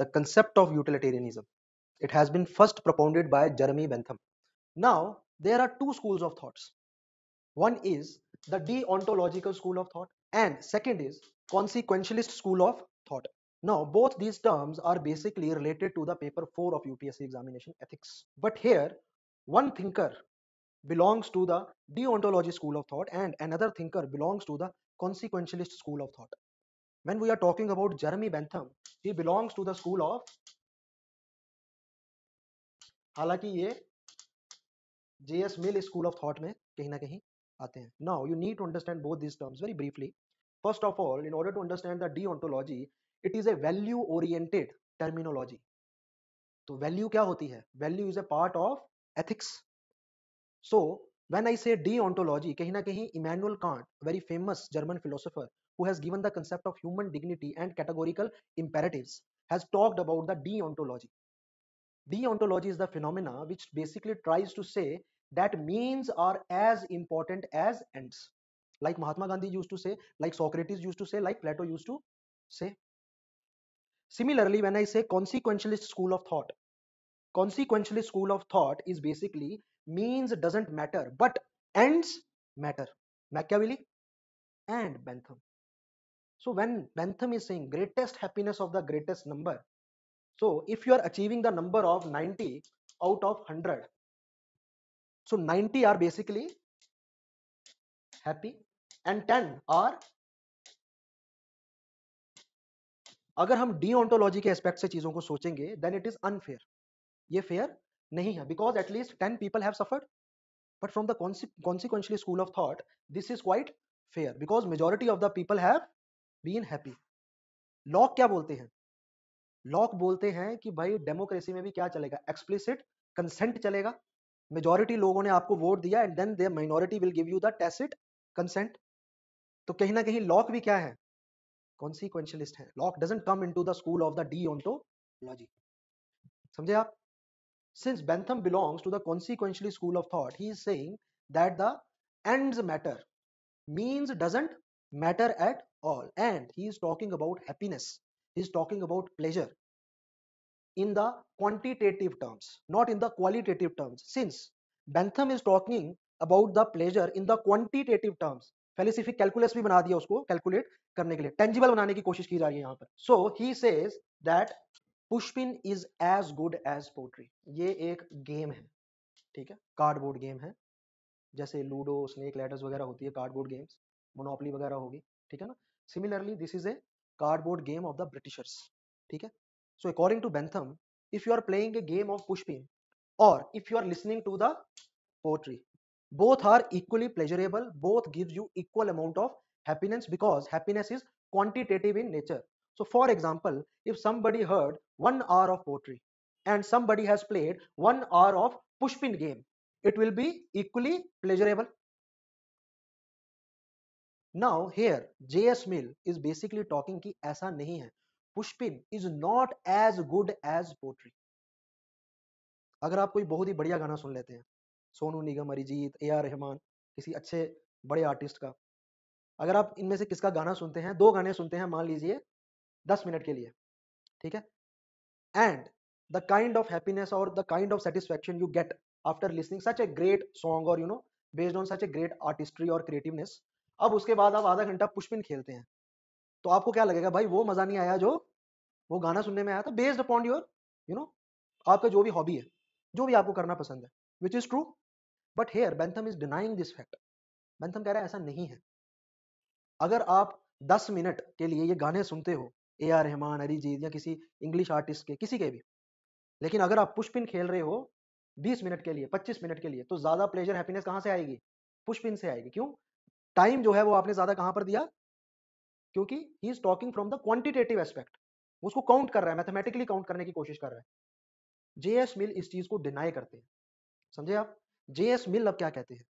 the concept of utilitarianism. It has been first propounded by Jeremy Bentham. Now, there are two schools of thoughts. One is the deontological school of thought and second is consequentialist school of thought. Now, both these terms are basically related to the paper 4 of UPSC examination ethics. But here, one thinker belongs to the deontology school of thought and another thinker belongs to the consequentialist school of thought. When we are talking about Jeremy Bentham, he belongs to the school of हालांकि ये JS Mill school of thought में कहीं ना कहीं आते हैं now you need to understand both this terms very briefly first of all in order to understand the deontology it is a value oriented terminology तो value क्या होती है value is a part of ethics so When I say deontology, kahin na kahin Immanuel Kant, a very famous German philosopher who has given the concept of human dignity and categorical imperatives, has talked about the deontology. Deontology is the phenomena which basically tries to say that means are as important as ends. Like Mahatma Gandhi used to say, like Socrates used to say, like Plato used to say. Similarly, when I say consequentialist school of thought, consequentialist school of thought is basically means doesn't matter but ends matter. Machiavelli and Bentham. So when Bentham is saying greatest happiness of the greatest number, so if you are achieving the number of 90 out of 100, so 90 are basically happy and 10 are अगर हम D ontology के aspect से चीजों को सोचेंगे then it is unfair ये fair नहीं है because at least ten people have suffered but from the consequentially school of thought this is quite fair because majority of the people have been happy Locke क्या बोलते हैं lock बोलते हैं कि भाई डेमोक्रेसी में भी क्या चलेगा एक्सप्लिसिट कंसेंट चलेगा मेजोरिटी लोगों ने आपको वोट दिया and then the minority will give you the tacit consent तो कहीं ना कहीं लॉक भी क्या है कॉन्सिक्वेंशलिस्ट है Locke doesn't come into the school of the de on ontology समझे आप since Bentham belongs to the consequentialist school of thought, he is saying that the ends matter, means doesn't matter at all. And he is talking about happiness, he is talking about pleasure in the quantitative terms, not in the qualitative terms. Since Bentham is talking about the pleasure in the quantitative terms, felicific calculus भी बना दिया उसको calculate करने के लिए tangible बनाने की कोशिश की जा रही है यहाँ पर so he says that pushpin is as good as poetry ये एक गेम है ठीक है कार्डबोर्ड गेम है जैसे लूडो स्नेक लेटर्स वगैरह होती है कार्डबोर्ड गेम्स मोनोपली वगैरह होगी ठीक है ना similarly this is a cardboard game of the Britishers ठीक है so according to Bentham if you are playing a game of pushpin और if you are listening to the poetry both are equally pleasurable both give you equal amount of happiness because happiness is quantitative in nature So for example, if somebody heard one hour of poetry and somebody has played one hour of pushpin game, it will be equally pleasurable. Now here J.S. Mill is basically talking ki aisa nahi hai pushpin is not as good as poetry agar aap koi bahut hi badhiya gana sun lete hain sonu nigam arijit A R Rahman किसी अच्छे बड़े artist का अगर आप इनमें से किसका गाना सुनते हैं दो गाने सुनते हैं मान लीजिए दस मिनट के लिए ठीक है and the kind of happiness और the kind of satisfaction you get after listening such a great song और you know based on such a great artistry और क्रिएटिवनेस अब उसके बाद आप आधा घंटा पुष्पिन खेलते हैं तो आपको क्या लगेगा भाई वो मजा नहीं आया जो वो गाना सुनने में आया था based upon your you know आपका जो भी हॉबी है जो भी आपको करना पसंद है which is true but here Bentham is denying this fact Bentham कह रहा है ऐसा नहीं है अगर आप 10 मिनट के लिए ये गाने सुनते हो ए आर रहमान अरिजीत या किसी इंग्लिश आर्टिस्ट के किसी के भी लेकिन अगर आप पुष्पिन खेल रहे हो 20 मिनट के लिए 25 मिनट के लिए तो ज़्यादा प्लेजर हैप्पीनेस कहाँ से आएगी पुष्पिन से आएगी क्यों टाइम जो है वो आपने ज़्यादा कहाँ पर दिया क्योंकि he is talking from the quantitative aspect उसको काउंट कर रहा है मैथमेटिकली काउंट करने की कोशिश कर रहा है जे एस मिल इस चीज़ को डिनाई करते हैं समझे आप जे एस मिल अब क्या कहते हैं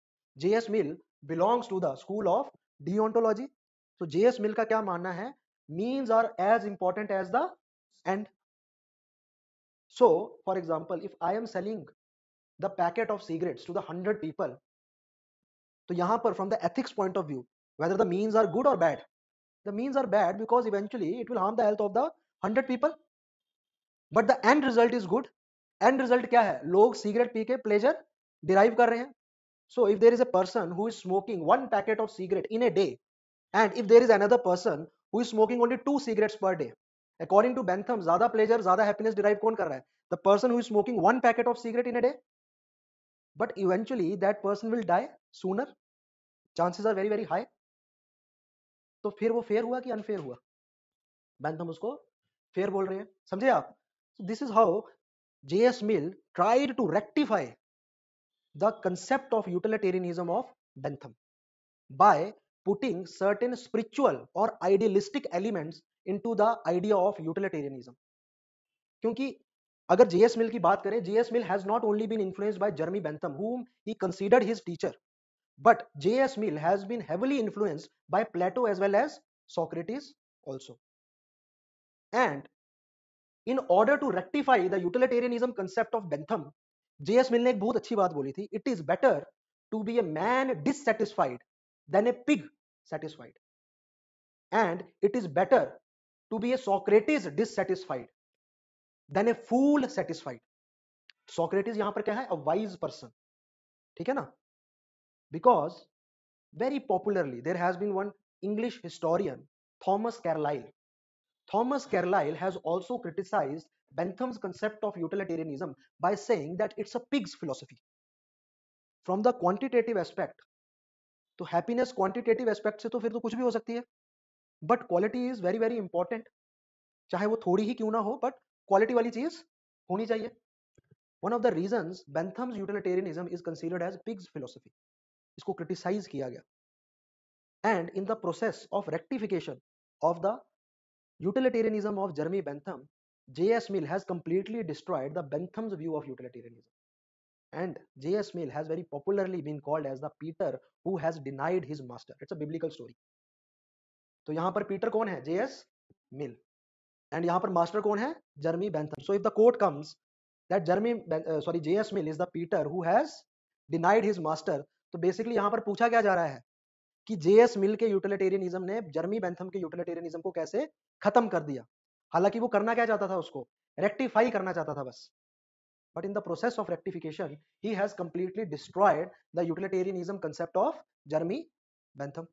J S Mill belongs to the school of deontology तो जे एस मिल का क्या मानना है means are as important as the end so for example if i am selling the packet of cigarettes to the 100 people so here from the ethics point of view, whether the means are good or bad the means are bad because eventually it will harm the health of the 100 people but the end result is good end result kya hai? लोग cigarette पी के pleasure derive कर रहे हैं so if there is a person who is smoking one packet of cigarette in a day and if there is another person who is smoking only two cigarettes per day according to Bentham ज्यादा pleasure ज्यादा happiness derive कौन कर रहा है the person who is smoking one packet of cigarette in a day but eventually that person will die sooner chances are very very high तो फिर वो fair हुआ कि अनफेयर हुआ बेंथम उसको फेयर बोल रहे हैं समझे आप this is how J S Mill tried to rectify the concept of utilitarianism of Bentham by putting certain spiritual or idealistic elements into the idea of utilitarianism. क्योंकि अगर जेएस मिल की बात करें JS Mill has not only been influenced by Jeremy Bentham whom he considered his teacher but J.S. Mill has been heavily influenced by Plato as well as Socrates also. And in order to rectify the utilitarianism concept of Bentham, J.S. Mill ने एक बहुत अच्छी बात बोली It is better to be a man dissatisfied than a pig satisfied. And it is better to be a Socrates dissatisfied than a fool satisfied. Socrates यहाँ पर क्या है? A wise person. ठीक है ना? Because very popularly there has been one English historian Thomas Carlyle. Thomas Carlyle has also criticized Bentham's concept of utilitarianism by saying that it's a pig's philosophy. From the quantitative aspect, तो happiness quantitative aspect से तो फिर तो कुछ भी हो सकती है but quality is very very important चाहे वो थोड़ी ही क्यों ना हो बट क्वालिटी वाली चीज होनी चाहिए one of the reason Bentham's utilitarianism is considered as pig's philosophy इसको क्रिटिसाइज किया गया and in the process of rectification of the of Jeremy Bentham J S Mill has completely destroyed the Bentham's view of utilitarianism And J.S. Mill has very popularly been called as the Peter who has denied his master. It's a biblical story. तो यहाँ पर Peter कौन है JS. Mill and यहाँ पर master कौन है Jeremy Bentham so if the court comes that Jeremy sorry JS. Mill is the Peter who has denied his master तो बेसिकली यहाँ पर पूछा क्या जा रहा है कि जे.एस. मिल के यूटिलिटेरियनिज्म ने जर्मी बेंथम के यूटिलिटेरियनिज्म को कैसे खत्म कर दिया हालांकि वो करना क्या चाहता था उसको रेक्टिफाई करना चाहता था बस But in the process of rectification, he has completely destroyed the utilitarianism concept of Jeremy Bentham.